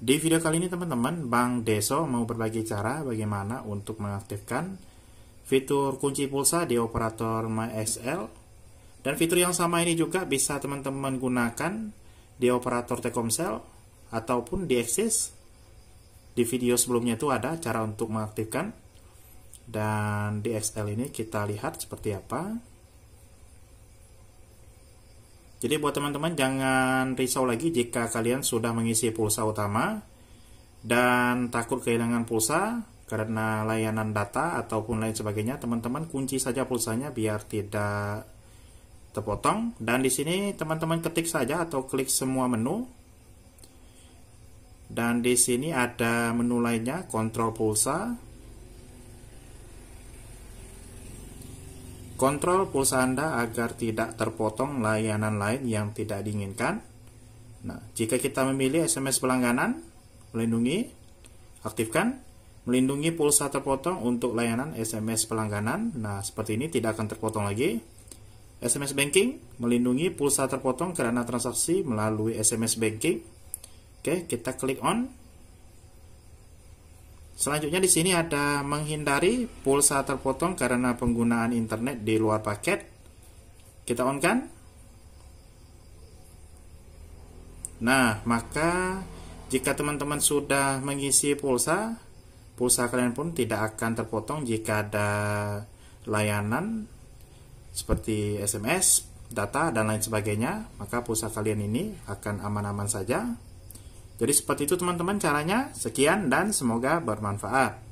Di video kali ini teman-teman, Bang Deso mau berbagi cara bagaimana untuk mengaktifkan fitur kunci pulsa di operator MySL dan fitur yang sama ini juga bisa teman-teman gunakan di operator Telkomsel ataupun di Axis. Di video sebelumnya itu ada cara untuk mengaktifkan dan di XL ini kita lihat seperti apa. Jadi buat teman-teman jangan risau lagi jika kalian sudah mengisi pulsa utama dan takut kehilangan pulsa karena layanan data ataupun lain sebagainya, teman-teman kunci saja pulsanya biar tidak terpotong dan di sini teman-teman ketik saja atau klik semua menu. Dan di sini ada menu lainnya, kontrol pulsa, Kontrol pulsa Anda agar tidak terpotong layanan lain yang tidak diinginkan. Nah, jika kita memilih SMS pelangganan, melindungi, aktifkan, melindungi pulsa terpotong untuk layanan SMS pelangganan. Nah, seperti ini tidak akan terpotong lagi. SMS banking melindungi pulsa terpotong karena transaksi melalui SMS banking. Oke, kita klik on. Selanjutnya di sini ada menghindari pulsa terpotong karena penggunaan internet di luar paket. Kita on kan? Nah, maka jika teman-teman sudah mengisi pulsa, pulsa kalian pun tidak akan terpotong jika ada layanan seperti SMS, data, dan lain sebagainya. Maka pulsa kalian ini akan aman-aman saja. Jadi seperti itu teman-teman caranya. Sekian dan semoga bermanfaat.